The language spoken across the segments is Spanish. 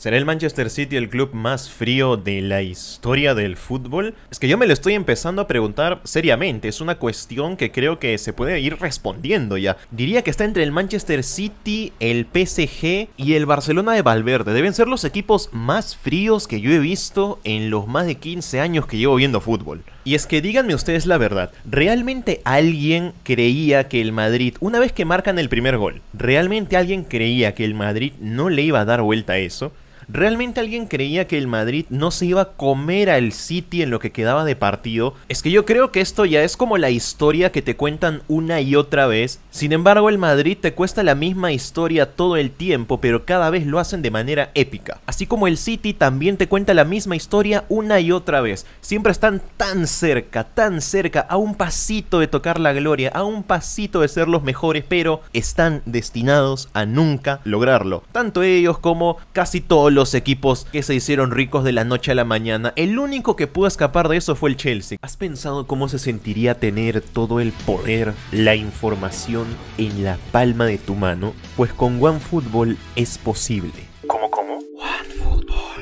¿Será el Manchester City el club más frío de la historia del fútbol? Es que yo me lo estoy empezando a preguntar seriamente, es una cuestión que creo que se puede ir respondiendo ya. Diría que está entre el Manchester City, el PSG y el Barcelona de Valverde. Deben ser los equipos más fríos que yo he visto en los más de 15 años que llevo viendo fútbol. Y es que díganme ustedes la verdad, ¿realmente alguien creía que el Madrid, una vez que marcan el primer gol, ¿realmente alguien creía que el Madrid no le iba a dar vuelta a eso? ¿Realmente alguien creía que el Madrid no se iba a comer al City en lo que quedaba de partido? Es que yo creo que esto ya es como la historia que te cuentan una y otra vez. Sin embargo, el Madrid te cuesta la misma historia todo el tiempo, pero cada vez lo hacen de manera épica. Así como el City también te cuenta la misma historia una y otra vez. Siempre están tan cerca, tan cerca, a un pasito de tocar la gloria, a un pasito de ser los mejores, pero están destinados a nunca lograrlo. Tanto ellos como casi todos los los equipos que se hicieron ricos de la noche a la mañana. El único que pudo escapar de eso fue el Chelsea. ¿Has pensado cómo se sentiría tener todo el poder, la información en la palma de tu mano? Pues con OneFootball es posible. ¿Cómo, cómo? OneFootball.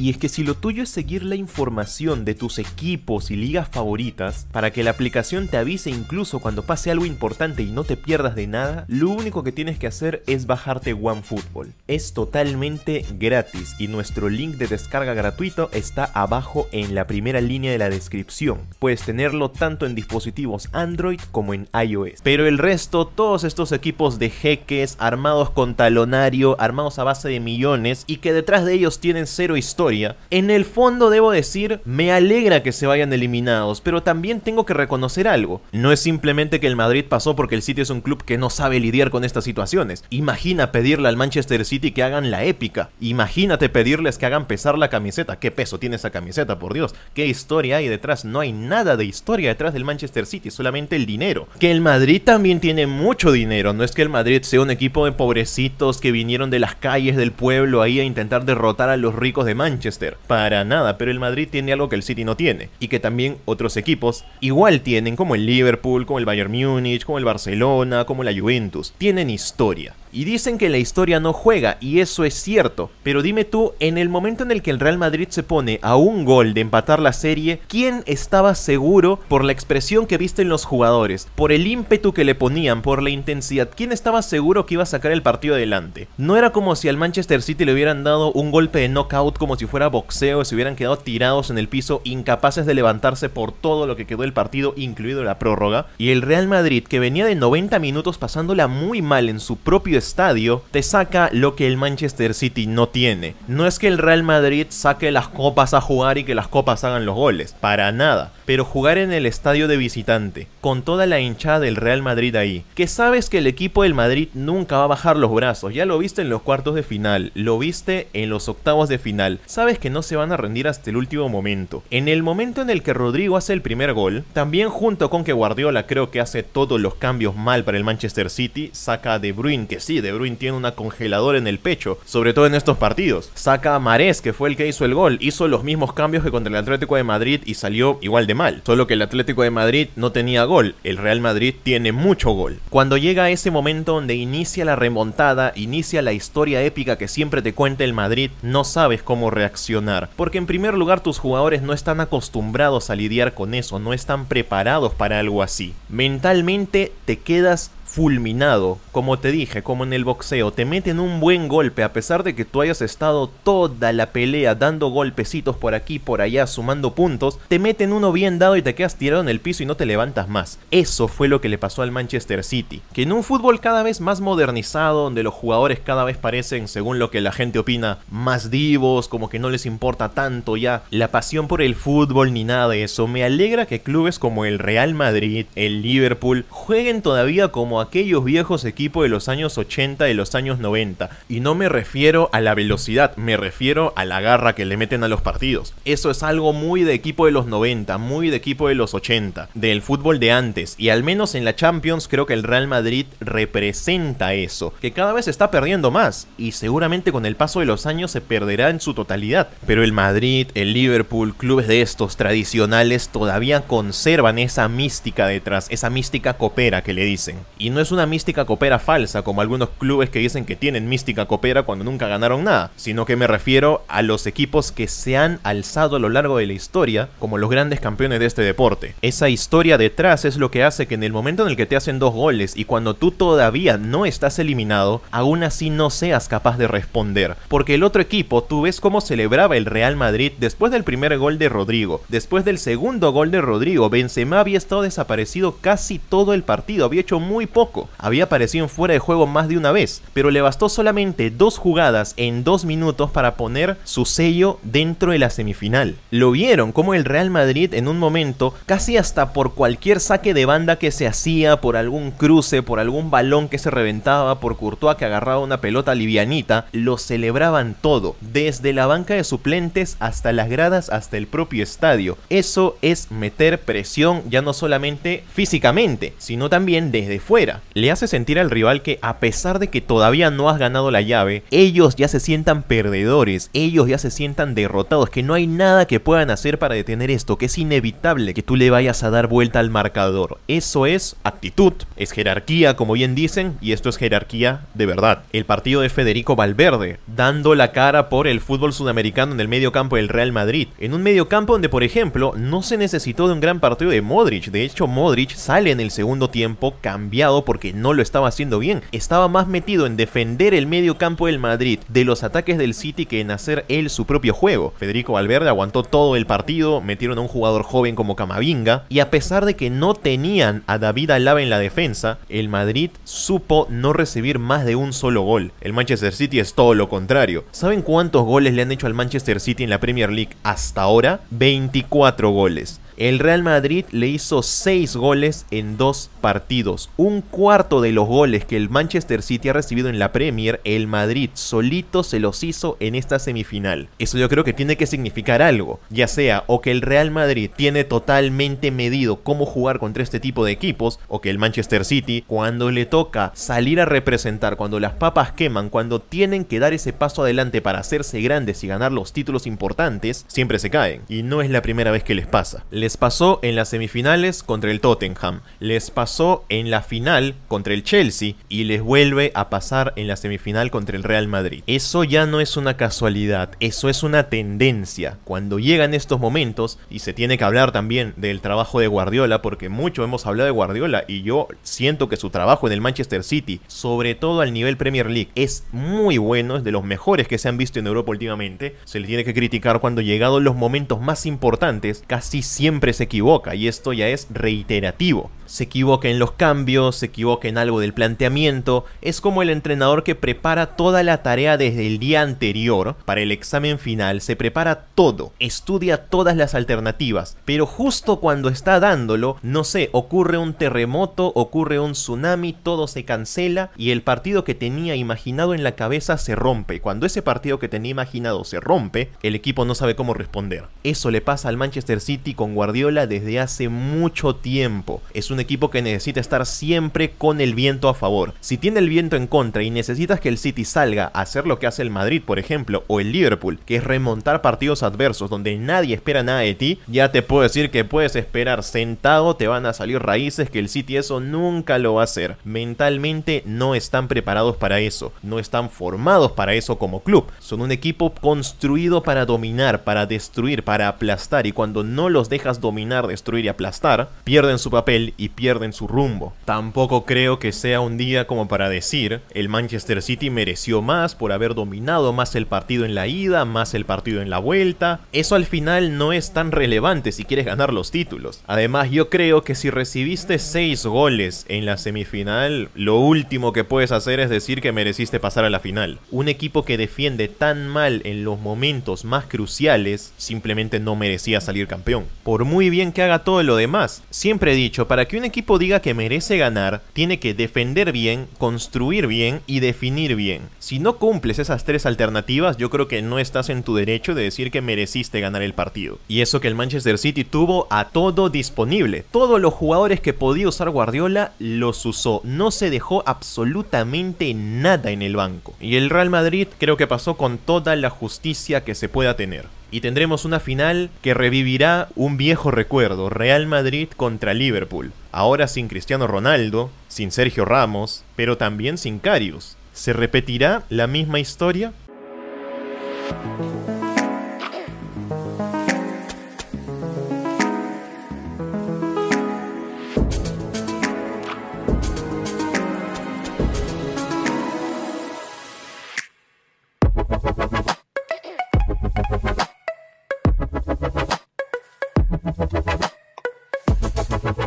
Y es que si lo tuyo es seguir la información de tus equipos y ligas favoritas, para que la aplicación te avise incluso cuando pase algo importante y no te pierdas de nada, lo único que tienes que hacer es bajarte OneFootball. Es totalmente gratis y nuestro link de descarga gratuito está abajo en la primera línea de la descripción. Puedes tenerlo tanto en dispositivos Android como en iOS. Pero el resto, todos estos equipos de jeques armados con talonario, armados a base de millones y que detrás de ellos tienen cero historia en el fondo debo decir, me alegra que se vayan eliminados, pero también tengo que reconocer algo. No es simplemente que el Madrid pasó porque el City es un club que no sabe lidiar con estas situaciones. Imagina pedirle al Manchester City que hagan la épica. Imagínate pedirles que hagan pesar la camiseta. ¿Qué peso tiene esa camiseta, por Dios? ¿Qué historia hay detrás? No hay nada de historia detrás del Manchester City, solamente el dinero. Que el Madrid también tiene mucho dinero. No es que el Madrid sea un equipo de pobrecitos que vinieron de las calles del pueblo ahí a intentar derrotar a los ricos de Manchester. Manchester. Para nada, pero el Madrid tiene algo que el City no tiene y que también otros equipos igual tienen, como el Liverpool, como el Bayern Munich, como el Barcelona, como la Juventus. Tienen historia. Y dicen que la historia no juega, y eso es cierto. Pero dime tú, en el momento en el que el Real Madrid se pone a un gol de empatar la serie, ¿quién estaba seguro por la expresión que viste en los jugadores, por el ímpetu que le ponían, por la intensidad? ¿Quién estaba seguro que iba a sacar el partido adelante? No era como si al Manchester City le hubieran dado un golpe de knockout como si fuera boxeo y se hubieran quedado tirados en el piso, incapaces de levantarse por todo lo que quedó el partido, incluido la prórroga. Y el Real Madrid, que venía de 90 minutos pasándola muy mal en su propio estadio te saca lo que el Manchester City no tiene. No es que el Real Madrid saque las copas a jugar y que las copas hagan los goles, para nada. Pero jugar en el estadio de visitante, con toda la hinchada del Real Madrid ahí, que sabes que el equipo del Madrid nunca va a bajar los brazos, ya lo viste en los cuartos de final, lo viste en los octavos de final, sabes que no se van a rendir hasta el último momento. En el momento en el que Rodrigo hace el primer gol, también junto con que Guardiola creo que hace todos los cambios mal para el Manchester City, saca a De Bruyne que de Bruyne tiene una congeladora en el pecho, sobre todo en estos partidos. Saca a Marés, que fue el que hizo el gol, hizo los mismos cambios que contra el Atlético de Madrid y salió igual de mal. Solo que el Atlético de Madrid no tenía gol, el Real Madrid tiene mucho gol. Cuando llega ese momento donde inicia la remontada, inicia la historia épica que siempre te cuenta el Madrid, no sabes cómo reaccionar. Porque en primer lugar tus jugadores no están acostumbrados a lidiar con eso, no están preparados para algo así. Mentalmente te quedas fulminado, como te dije, como en el boxeo, te meten un buen golpe a pesar de que tú hayas estado toda la pelea dando golpecitos por aquí, por allá, sumando puntos, te meten uno bien dado y te quedas tirado en el piso y no te levantas más. Eso fue lo que le pasó al Manchester City, que en un fútbol cada vez más modernizado, donde los jugadores cada vez parecen, según lo que la gente opina, más divos, como que no les importa tanto ya la pasión por el fútbol ni nada de eso, me alegra que clubes como el Real Madrid, el Liverpool, jueguen todavía como aquellos viejos equipos de los años 80 y los años 90. Y no me refiero a la velocidad, me refiero a la garra que le meten a los partidos. Eso es algo muy de equipo de los 90, muy de equipo de los 80, del fútbol de antes. Y al menos en la Champions creo que el Real Madrid representa eso, que cada vez está perdiendo más y seguramente con el paso de los años se perderá en su totalidad. Pero el Madrid, el Liverpool, clubes de estos tradicionales todavía conservan esa mística detrás, esa mística copera que le dicen no es una mística copera falsa, como algunos clubes que dicen que tienen mística copera cuando nunca ganaron nada, sino que me refiero a los equipos que se han alzado a lo largo de la historia como los grandes campeones de este deporte. Esa historia detrás es lo que hace que en el momento en el que te hacen dos goles y cuando tú todavía no estás eliminado, aún así no seas capaz de responder, porque el otro equipo, tú ves cómo celebraba el Real Madrid después del primer gol de Rodrigo, después del segundo gol de Rodrigo, Benzema había estado desaparecido casi todo el partido, había hecho muy poco había aparecido en fuera de juego más de una vez, pero le bastó solamente dos jugadas en dos minutos para poner su sello dentro de la semifinal. Lo vieron como el Real Madrid en un momento, casi hasta por cualquier saque de banda que se hacía, por algún cruce, por algún balón que se reventaba, por Courtois que agarraba una pelota livianita, lo celebraban todo, desde la banca de suplentes hasta las gradas, hasta el propio estadio. Eso es meter presión ya no solamente físicamente, sino también desde fuera le hace sentir al rival que a pesar de que todavía no has ganado la llave, ellos ya se sientan perdedores, ellos ya se sientan derrotados, que no hay nada que puedan hacer para detener esto, que es inevitable que tú le vayas a dar vuelta al marcador. Eso es actitud, es jerarquía, como bien dicen, y esto es jerarquía de verdad. El partido de Federico Valverde, dando la cara por el fútbol sudamericano en el medio campo del Real Madrid, en un medio campo donde, por ejemplo, no se necesitó de un gran partido de Modric, de hecho Modric sale en el segundo tiempo cambiado porque no lo estaba haciendo bien. Estaba más metido en defender el medio campo del Madrid de los ataques del City que en hacer él su propio juego. Federico Valverde aguantó todo el partido, metieron a un jugador joven como Camavinga y a pesar de que no tenían a David Alaba en la defensa, el Madrid supo no recibir más de un solo gol. El Manchester City es todo lo contrario. ¿Saben cuántos goles le han hecho al Manchester City en la Premier League hasta ahora? 24 goles. El Real Madrid le hizo 6 goles en 2 partidos. Un cuarto de los goles que el Manchester City ha recibido en la Premier, el Madrid solito se los hizo en esta semifinal. Eso yo creo que tiene que significar algo, ya sea o que el Real Madrid tiene totalmente medido cómo jugar contra este tipo de equipos, o que el Manchester City, cuando le toca salir a representar, cuando las papas queman, cuando tienen que dar ese paso adelante para hacerse grandes y ganar los títulos importantes, siempre se caen. Y no es la primera vez que les pasa. Les pasó en las semifinales contra el Tottenham, les pasó en la final contra el Chelsea y les vuelve a pasar en la semifinal contra el Real Madrid. Eso ya no es una casualidad, eso es una tendencia. Cuando llegan estos momentos, y se tiene que hablar también del trabajo de Guardiola, porque mucho hemos hablado de Guardiola y yo siento que su trabajo en el Manchester City, sobre todo al nivel Premier League, es muy bueno, es de los mejores que se han visto en Europa últimamente. Se le tiene que criticar cuando llegado los momentos más importantes, casi siempre siempre se equivoca y esto ya es reiterativo se equivoca en los cambios, se equivoca en algo del planteamiento, es como el entrenador que prepara toda la tarea desde el día anterior para el examen final, se prepara todo, estudia todas las alternativas, pero justo cuando está dándolo, no sé, ocurre un terremoto, ocurre un tsunami, todo se cancela y el partido que tenía imaginado en la cabeza se rompe. Cuando ese partido que tenía imaginado se rompe, el equipo no sabe cómo responder. Eso le pasa al Manchester City con Guardiola desde hace mucho tiempo. Es un equipo que necesita estar siempre con el viento a favor. Si tiene el viento en contra y necesitas que el City salga a hacer lo que hace el Madrid, por ejemplo, o el Liverpool, que es remontar partidos adversos donde nadie espera nada de ti, ya te puedo decir que puedes esperar sentado, te van a salir raíces, que el City eso nunca lo va a hacer. Mentalmente no están preparados para eso, no están formados para eso como club. Son un equipo construido para dominar, para destruir, para aplastar y cuando no los dejas dominar, destruir y aplastar, pierden su papel y pierden su rumbo. Tampoco creo que sea un día como para decir, el Manchester City mereció más por haber dominado más el partido en la ida, más el partido en la vuelta. Eso al final no es tan relevante si quieres ganar los títulos. Además, yo creo que si recibiste 6 goles en la semifinal, lo último que puedes hacer es decir que mereciste pasar a la final. Un equipo que defiende tan mal en los momentos más cruciales, simplemente no merecía salir campeón. Por muy bien que haga todo lo demás, siempre he dicho, para que equipo diga que merece ganar, tiene que defender bien, construir bien y definir bien. Si no cumples esas tres alternativas, yo creo que no estás en tu derecho de decir que mereciste ganar el partido. Y eso que el Manchester City tuvo a todo disponible. Todos los jugadores que podía usar Guardiola los usó. No se dejó absolutamente nada en el banco. Y el Real Madrid creo que pasó con toda la justicia que se pueda tener y tendremos una final que revivirá un viejo recuerdo, Real Madrid contra Liverpool, ahora sin Cristiano Ronaldo, sin Sergio Ramos, pero también sin Carius. ¿Se repetirá la misma historia?